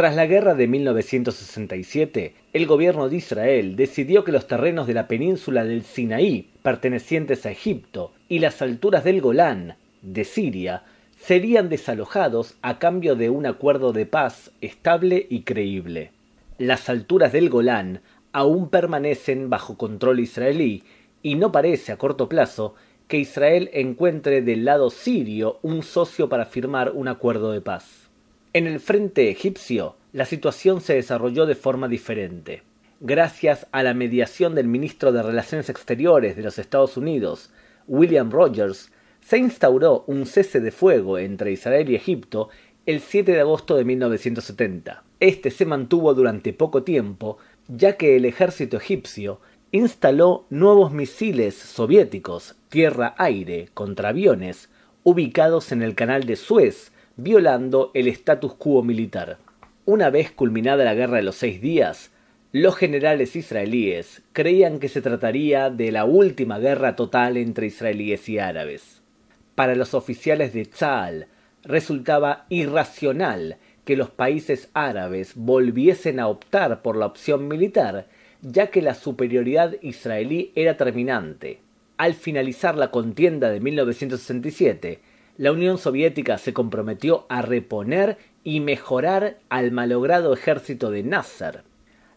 Tras la guerra de 1967, el gobierno de Israel decidió que los terrenos de la península del Sinaí, pertenecientes a Egipto, y las alturas del Golán, de Siria, serían desalojados a cambio de un acuerdo de paz estable y creíble. Las alturas del Golán aún permanecen bajo control israelí y no parece a corto plazo que Israel encuentre del lado sirio un socio para firmar un acuerdo de paz. En el frente egipcio, la situación se desarrolló de forma diferente. Gracias a la mediación del ministro de Relaciones Exteriores de los Estados Unidos, William Rogers, se instauró un cese de fuego entre Israel y Egipto el 7 de agosto de 1970. Este se mantuvo durante poco tiempo, ya que el ejército egipcio instaló nuevos misiles soviéticos tierra-aire contra aviones ubicados en el canal de Suez violando el status quo militar. Una vez culminada la Guerra de los Seis Días, los generales israelíes creían que se trataría de la última guerra total entre israelíes y árabes. Para los oficiales de Tzal resultaba irracional que los países árabes volviesen a optar por la opción militar, ya que la superioridad israelí era terminante. Al finalizar la contienda de 1967, la Unión Soviética se comprometió a reponer y mejorar al malogrado ejército de Nasser.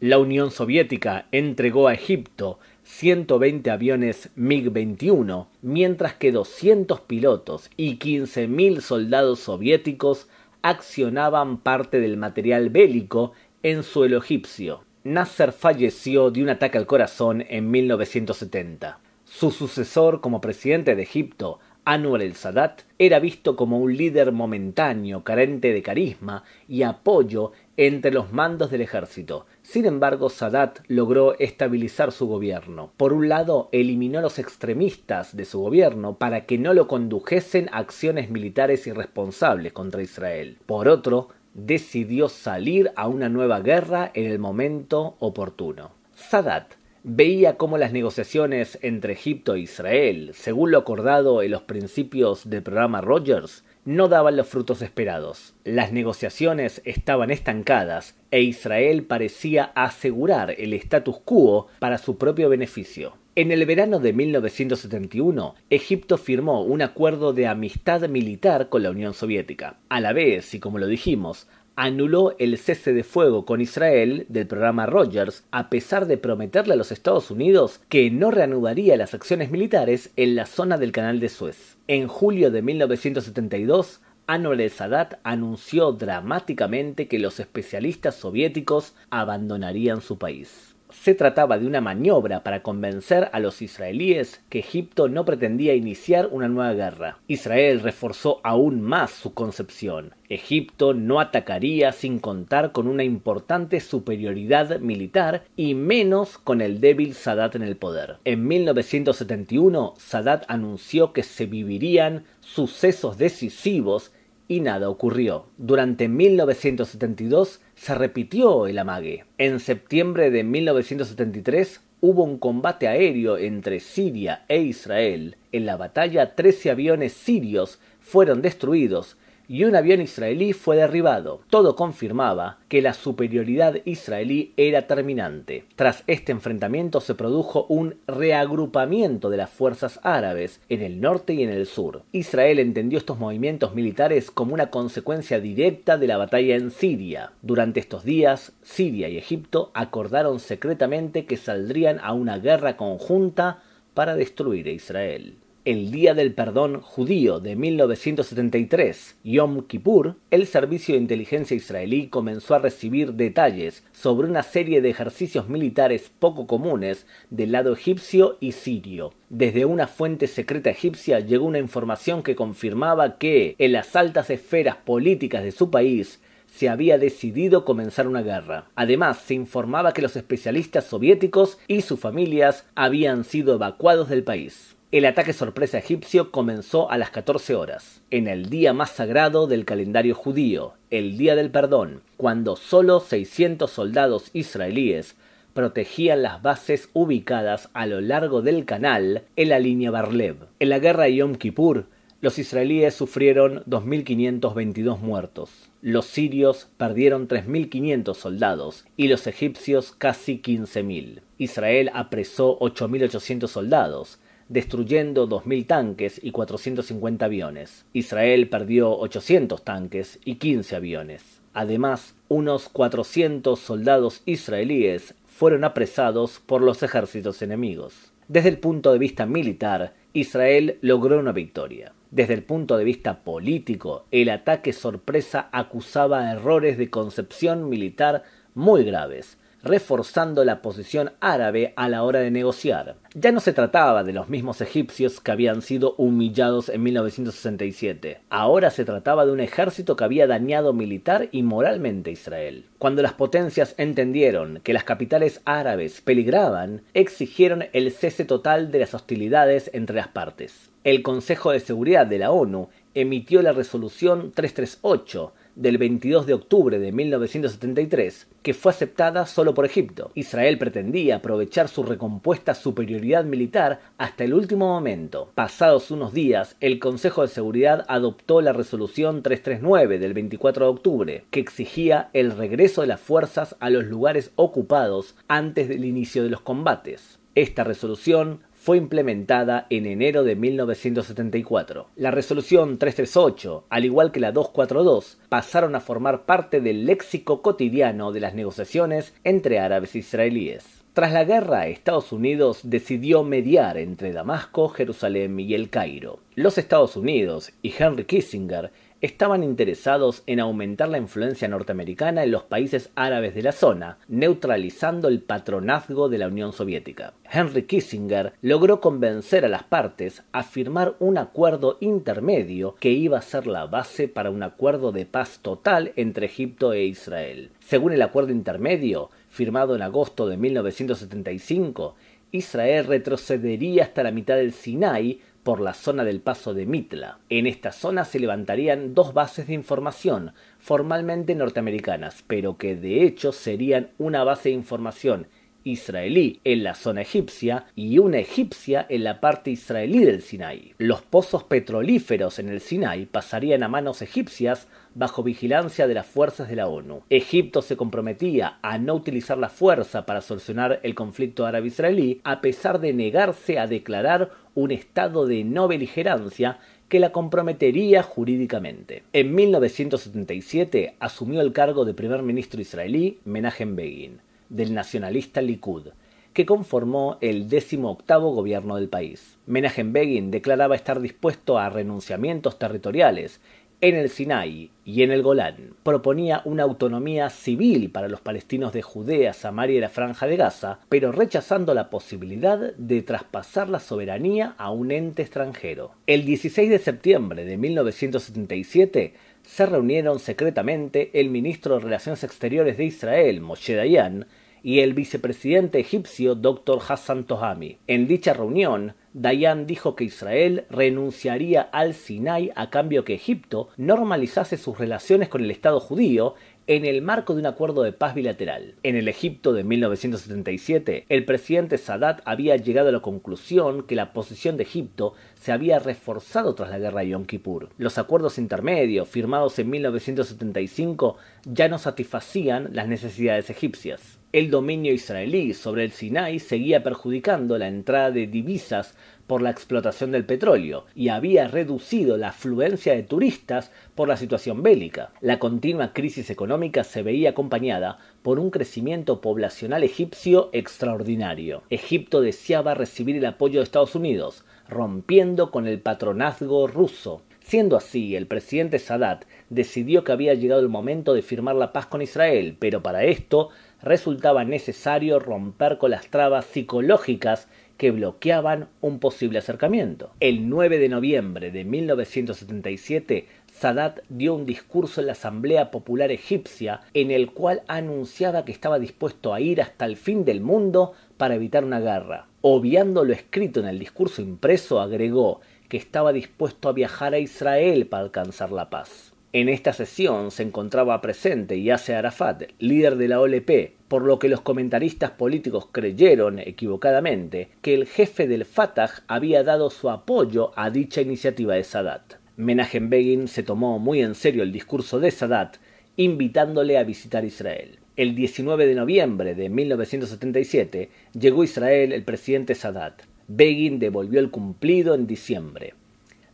La Unión Soviética entregó a Egipto 120 aviones MiG-21, mientras que 200 pilotos y 15.000 soldados soviéticos accionaban parte del material bélico en suelo egipcio. Nasser falleció de un ataque al corazón en 1970. Su sucesor como presidente de Egipto, Anwar el Sadat era visto como un líder momentáneo, carente de carisma y apoyo entre los mandos del ejército. Sin embargo, Sadat logró estabilizar su gobierno. Por un lado, eliminó a los extremistas de su gobierno para que no lo condujesen a acciones militares irresponsables contra Israel. Por otro, decidió salir a una nueva guerra en el momento oportuno. Sadat veía cómo las negociaciones entre Egipto e Israel, según lo acordado en los principios del programa Rogers, no daban los frutos esperados. Las negociaciones estaban estancadas e Israel parecía asegurar el status quo para su propio beneficio. En el verano de 1971, Egipto firmó un acuerdo de amistad militar con la Unión Soviética. A la vez, y como lo dijimos, anuló el cese de fuego con Israel del programa Rogers, a pesar de prometerle a los Estados Unidos que no reanudaría las acciones militares en la zona del Canal de Suez. En julio de 1972, Anwar el-Sadat anunció dramáticamente que los especialistas soviéticos abandonarían su país se trataba de una maniobra para convencer a los israelíes que Egipto no pretendía iniciar una nueva guerra. Israel reforzó aún más su concepción. Egipto no atacaría sin contar con una importante superioridad militar y menos con el débil Sadat en el poder. En 1971, Sadat anunció que se vivirían sucesos decisivos y nada ocurrió. Durante 1972, se repitió el amague. En septiembre de 1973 hubo un combate aéreo entre Siria e Israel. En la batalla trece aviones sirios fueron destruidos y un avión israelí fue derribado. Todo confirmaba que la superioridad israelí era terminante. Tras este enfrentamiento se produjo un reagrupamiento de las fuerzas árabes en el norte y en el sur. Israel entendió estos movimientos militares como una consecuencia directa de la batalla en Siria. Durante estos días, Siria y Egipto acordaron secretamente que saldrían a una guerra conjunta para destruir a Israel el Día del Perdón Judío de 1973, Yom Kippur, el Servicio de Inteligencia Israelí comenzó a recibir detalles sobre una serie de ejercicios militares poco comunes del lado egipcio y sirio. Desde una fuente secreta egipcia llegó una información que confirmaba que, en las altas esferas políticas de su país, se había decidido comenzar una guerra. Además, se informaba que los especialistas soviéticos y sus familias habían sido evacuados del país. El ataque sorpresa egipcio comenzó a las 14 horas, en el día más sagrado del calendario judío, el Día del Perdón, cuando solo 600 soldados israelíes protegían las bases ubicadas a lo largo del canal en la línea Barlev. En la guerra de Yom Kippur, los israelíes sufrieron 2.522 muertos, los sirios perdieron 3.500 soldados y los egipcios casi 15.000. Israel apresó 8.800 soldados, destruyendo 2.000 tanques y 450 aviones. Israel perdió 800 tanques y 15 aviones. Además, unos 400 soldados israelíes fueron apresados por los ejércitos enemigos. Desde el punto de vista militar, Israel logró una victoria. Desde el punto de vista político, el ataque sorpresa acusaba errores de concepción militar muy graves, reforzando la posición árabe a la hora de negociar. Ya no se trataba de los mismos egipcios que habían sido humillados en 1967, ahora se trataba de un ejército que había dañado militar y moralmente a Israel. Cuando las potencias entendieron que las capitales árabes peligraban, exigieron el cese total de las hostilidades entre las partes. El Consejo de Seguridad de la ONU emitió la resolución 338, del 22 de octubre de 1973, que fue aceptada solo por Egipto. Israel pretendía aprovechar su recompuesta superioridad militar hasta el último momento. Pasados unos días, el Consejo de Seguridad adoptó la resolución 339 del 24 de octubre, que exigía el regreso de las fuerzas a los lugares ocupados antes del inicio de los combates. Esta resolución fue implementada en enero de 1974. La resolución 338, al igual que la 242, pasaron a formar parte del léxico cotidiano de las negociaciones entre árabes e israelíes. Tras la guerra, Estados Unidos decidió mediar entre Damasco, Jerusalén y el Cairo. Los Estados Unidos y Henry Kissinger estaban interesados en aumentar la influencia norteamericana en los países árabes de la zona, neutralizando el patronazgo de la Unión Soviética. Henry Kissinger logró convencer a las partes a firmar un acuerdo intermedio que iba a ser la base para un acuerdo de paz total entre Egipto e Israel. Según el acuerdo intermedio, firmado en agosto de 1975, Israel retrocedería hasta la mitad del Sinai por la zona del paso de Mitla. En esta zona se levantarían dos bases de información, formalmente norteamericanas, pero que de hecho serían una base de información israelí en la zona egipcia y una egipcia en la parte israelí del Sinai. Los pozos petrolíferos en el Sinai pasarían a manos egipcias bajo vigilancia de las fuerzas de la ONU. Egipto se comprometía a no utilizar la fuerza para solucionar el conflicto árabe-israelí, a pesar de negarse a declarar un estado de no beligerancia que la comprometería jurídicamente. En 1977 asumió el cargo de primer ministro israelí Menahem Begin del nacionalista Likud, que conformó el octavo gobierno del país. Menachem Begin declaraba estar dispuesto a renunciamientos territoriales en el Sinai y en el Golán. Proponía una autonomía civil para los palestinos de Judea, Samaria y la Franja de Gaza, pero rechazando la posibilidad de traspasar la soberanía a un ente extranjero. El 16 de septiembre de 1977 se reunieron secretamente el ministro de Relaciones Exteriores de Israel, Moshe Dayan, y el vicepresidente egipcio Dr. Hassan Tohami. En dicha reunión, Dayan dijo que Israel renunciaría al Sinai a cambio que Egipto normalizase sus relaciones con el Estado judío en el marco de un acuerdo de paz bilateral. En el Egipto de 1977, el presidente Sadat había llegado a la conclusión que la posición de Egipto se había reforzado tras la guerra de Yom Kippur. Los acuerdos intermedios firmados en 1975 ya no satisfacían las necesidades egipcias. El dominio israelí sobre el Sinai seguía perjudicando la entrada de divisas por la explotación del petróleo y había reducido la afluencia de turistas por la situación bélica. La continua crisis económica se veía acompañada por un crecimiento poblacional egipcio extraordinario. Egipto deseaba recibir el apoyo de Estados Unidos, rompiendo con el patronazgo ruso. Siendo así, el presidente Sadat decidió que había llegado el momento de firmar la paz con Israel, pero para esto resultaba necesario romper con las trabas psicológicas que bloqueaban un posible acercamiento. El 9 de noviembre de 1977, Sadat dio un discurso en la Asamblea Popular Egipcia en el cual anunciaba que estaba dispuesto a ir hasta el fin del mundo para evitar una guerra. Obviando lo escrito en el discurso impreso, agregó que estaba dispuesto a viajar a Israel para alcanzar la paz. En esta sesión se encontraba presente Yasser Arafat, líder de la OLP, por lo que los comentaristas políticos creyeron, equivocadamente, que el jefe del Fatah había dado su apoyo a dicha iniciativa de Sadat. Menachem Begin se tomó muy en serio el discurso de Sadat, invitándole a visitar Israel. El 19 de noviembre de 1977 llegó a Israel el presidente Sadat. Begin devolvió el cumplido en diciembre.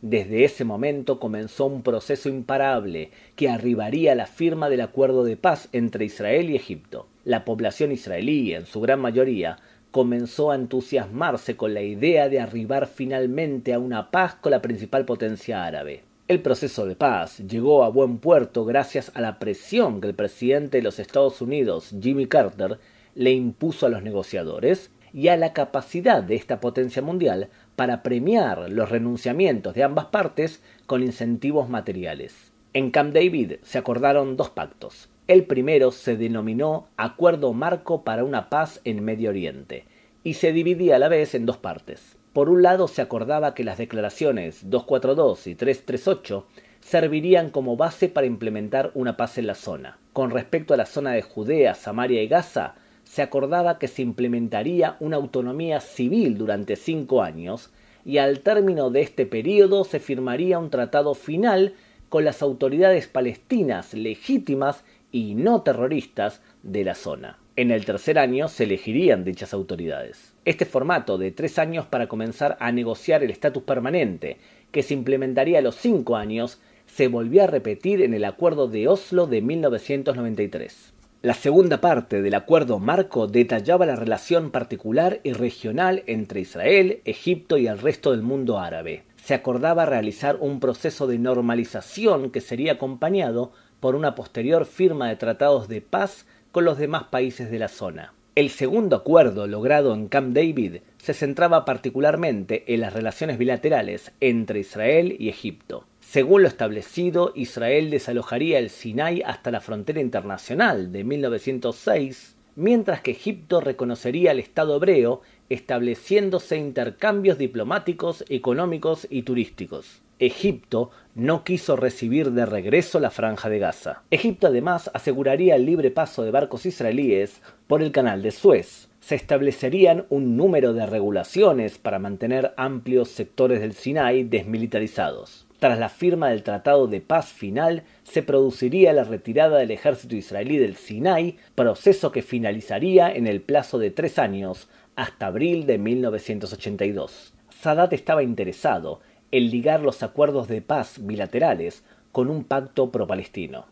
Desde ese momento comenzó un proceso imparable que arribaría a la firma del acuerdo de paz entre Israel y Egipto. La población israelí, en su gran mayoría, comenzó a entusiasmarse con la idea de arribar finalmente a una paz con la principal potencia árabe. El proceso de paz llegó a buen puerto gracias a la presión que el presidente de los Estados Unidos, Jimmy Carter, le impuso a los negociadores y a la capacidad de esta potencia mundial para premiar los renunciamientos de ambas partes con incentivos materiales. En Camp David se acordaron dos pactos. El primero se denominó Acuerdo Marco para una paz en Medio Oriente y se dividía a la vez en dos partes. Por un lado se acordaba que las declaraciones 242 y 338 servirían como base para implementar una paz en la zona. Con respecto a la zona de Judea, Samaria y Gaza, se acordaba que se implementaría una autonomía civil durante cinco años y al término de este periodo se firmaría un tratado final con las autoridades palestinas legítimas y no terroristas de la zona. En el tercer año se elegirían dichas autoridades. Este formato de tres años para comenzar a negociar el estatus permanente, que se implementaría a los cinco años, se volvió a repetir en el Acuerdo de Oslo de 1993. La segunda parte del acuerdo marco detallaba la relación particular y regional entre Israel, Egipto y el resto del mundo árabe. Se acordaba realizar un proceso de normalización que sería acompañado por una posterior firma de tratados de paz con los demás países de la zona. El segundo acuerdo logrado en Camp David se centraba particularmente en las relaciones bilaterales entre Israel y Egipto. Según lo establecido, Israel desalojaría el Sinai hasta la frontera internacional de 1906, mientras que Egipto reconocería al Estado hebreo, estableciéndose intercambios diplomáticos, económicos y turísticos. Egipto no quiso recibir de regreso la franja de Gaza. Egipto además aseguraría el libre paso de barcos israelíes por el canal de Suez. Se establecerían un número de regulaciones para mantener amplios sectores del Sinai desmilitarizados. Tras la firma del Tratado de Paz final, se produciría la retirada del ejército israelí del Sinai, proceso que finalizaría en el plazo de tres años, hasta abril de 1982. Sadat estaba interesado en ligar los acuerdos de paz bilaterales con un pacto pro-palestino.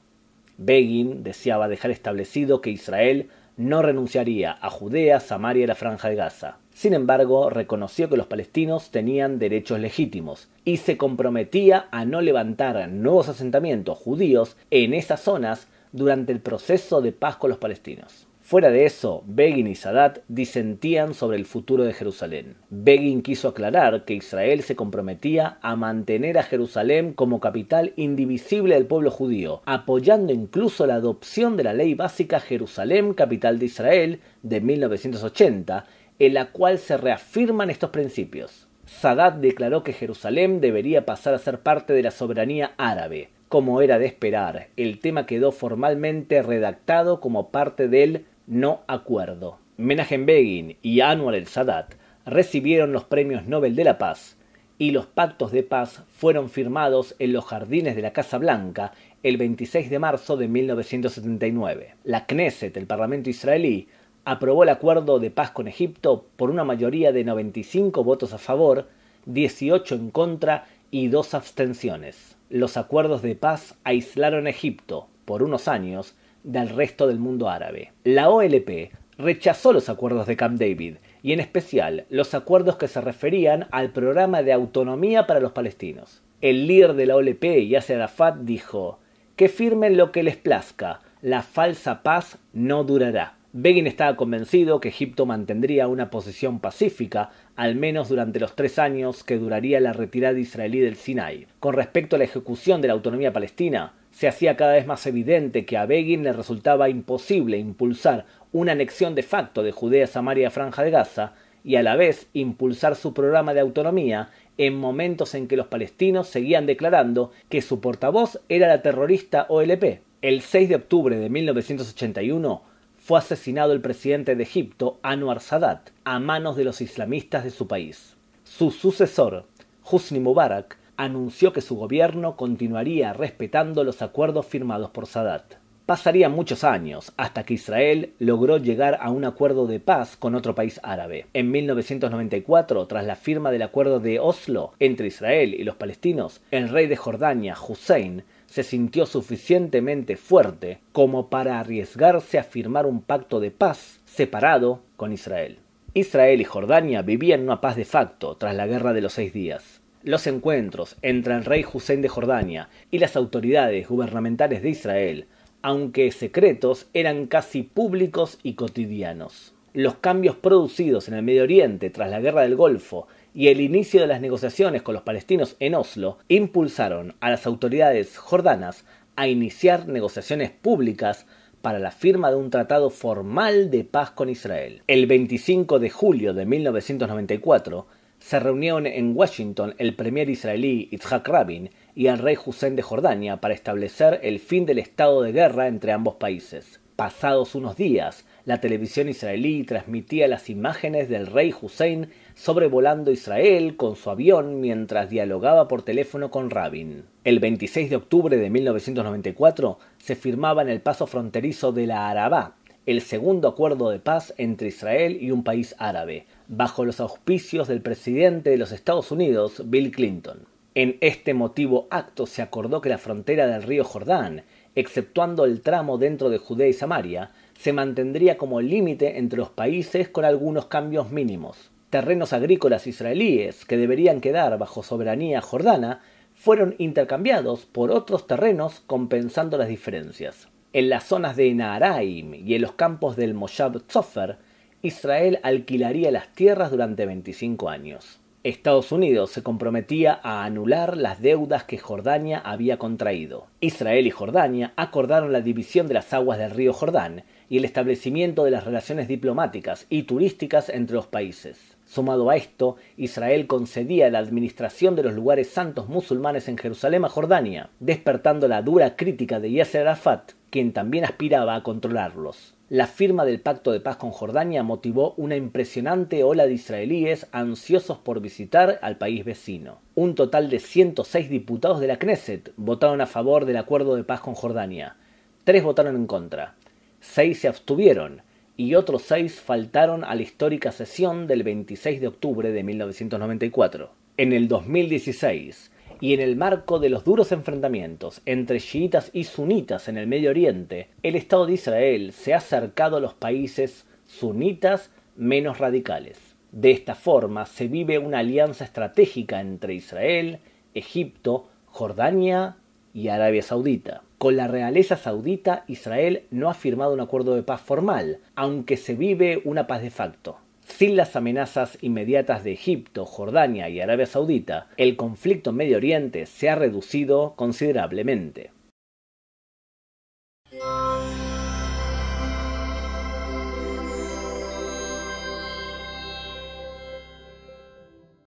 Begin deseaba dejar establecido que Israel no renunciaría a Judea, Samaria y la Franja de Gaza. Sin embargo, reconoció que los palestinos tenían derechos legítimos y se comprometía a no levantar nuevos asentamientos judíos en esas zonas durante el proceso de paz con los palestinos. Fuera de eso, Begin y Sadat disentían sobre el futuro de Jerusalén. Begin quiso aclarar que Israel se comprometía a mantener a Jerusalén como capital indivisible del pueblo judío, apoyando incluso la adopción de la ley básica Jerusalén, capital de Israel, de 1980, en la cual se reafirman estos principios. Sadat declaró que Jerusalén debería pasar a ser parte de la soberanía árabe. Como era de esperar, el tema quedó formalmente redactado como parte del no acuerdo. Menahem Begin y Anwar el Sadat recibieron los premios Nobel de la Paz y los pactos de paz fueron firmados en los jardines de la Casa Blanca el 26 de marzo de 1979. La Knesset, el Parlamento israelí, aprobó el acuerdo de paz con Egipto por una mayoría de 95 votos a favor, 18 en contra y dos abstenciones. Los acuerdos de paz aislaron Egipto, por unos años, del resto del mundo árabe. La OLP rechazó los acuerdos de Camp David y en especial los acuerdos que se referían al programa de autonomía para los palestinos. El líder de la OLP, Yasser Arafat, dijo que firmen lo que les plazca, la falsa paz no durará. Begin estaba convencido que Egipto mantendría una posición pacífica, al menos durante los tres años que duraría la retirada israelí del Sinai. Con respecto a la ejecución de la autonomía palestina, se hacía cada vez más evidente que a Begin le resultaba imposible impulsar una anexión de facto de Judea, Samaria y Franja de Gaza, y a la vez impulsar su programa de autonomía en momentos en que los palestinos seguían declarando que su portavoz era la terrorista OLP. El 6 de octubre de 1981 fue asesinado el presidente de Egipto, Anwar Sadat, a manos de los islamistas de su país. Su sucesor, Husni Mubarak, anunció que su gobierno continuaría respetando los acuerdos firmados por Sadat. Pasaría muchos años hasta que Israel logró llegar a un acuerdo de paz con otro país árabe. En 1994, tras la firma del acuerdo de Oslo entre Israel y los palestinos, el rey de Jordania, Hussein, se sintió suficientemente fuerte como para arriesgarse a firmar un pacto de paz separado con Israel. Israel y Jordania vivían una paz de facto tras la Guerra de los Seis Días. Los encuentros entre el rey Hussein de Jordania y las autoridades gubernamentales de Israel, aunque secretos, eran casi públicos y cotidianos. Los cambios producidos en el Medio Oriente tras la Guerra del Golfo y el inicio de las negociaciones con los palestinos en Oslo impulsaron a las autoridades jordanas a iniciar negociaciones públicas para la firma de un tratado formal de paz con Israel. El 25 de julio de 1994, se reunieron en Washington el premier israelí Yitzhak Rabin y el rey Hussein de Jordania para establecer el fin del estado de guerra entre ambos países. Pasados unos días, la televisión israelí transmitía las imágenes del rey Hussein sobrevolando Israel con su avión mientras dialogaba por teléfono con Rabin. El 26 de octubre de 1994 se firmaba en el paso fronterizo de la Arabá, el segundo acuerdo de paz entre Israel y un país árabe, bajo los auspicios del presidente de los Estados Unidos, Bill Clinton. En este motivo acto se acordó que la frontera del río Jordán, exceptuando el tramo dentro de Judea y Samaria, se mantendría como límite entre los países con algunos cambios mínimos. Terrenos agrícolas israelíes que deberían quedar bajo soberanía jordana fueron intercambiados por otros terrenos compensando las diferencias. En las zonas de Naharaim y en los campos del Moshav zoffer Israel alquilaría las tierras durante 25 años. Estados Unidos se comprometía a anular las deudas que Jordania había contraído. Israel y Jordania acordaron la división de las aguas del río Jordán y el establecimiento de las relaciones diplomáticas y turísticas entre los países. Sumado a esto, Israel concedía la administración de los lugares santos musulmanes en Jerusalén a Jordania, despertando la dura crítica de Yasser Arafat, quien también aspiraba a controlarlos. La firma del pacto de paz con Jordania motivó una impresionante ola de israelíes ansiosos por visitar al país vecino. Un total de 106 diputados de la Knesset votaron a favor del acuerdo de paz con Jordania, tres votaron en contra, seis se abstuvieron y otros seis faltaron a la histórica sesión del 26 de octubre de 1994. En el 2016, y en el marco de los duros enfrentamientos entre chiitas y sunitas en el Medio Oriente, el Estado de Israel se ha acercado a los países sunitas menos radicales. De esta forma se vive una alianza estratégica entre Israel, Egipto, Jordania y Arabia Saudita. Con la realeza saudita, Israel no ha firmado un acuerdo de paz formal, aunque se vive una paz de facto sin las amenazas inmediatas de Egipto, Jordania y Arabia Saudita, el conflicto Medio Oriente se ha reducido considerablemente.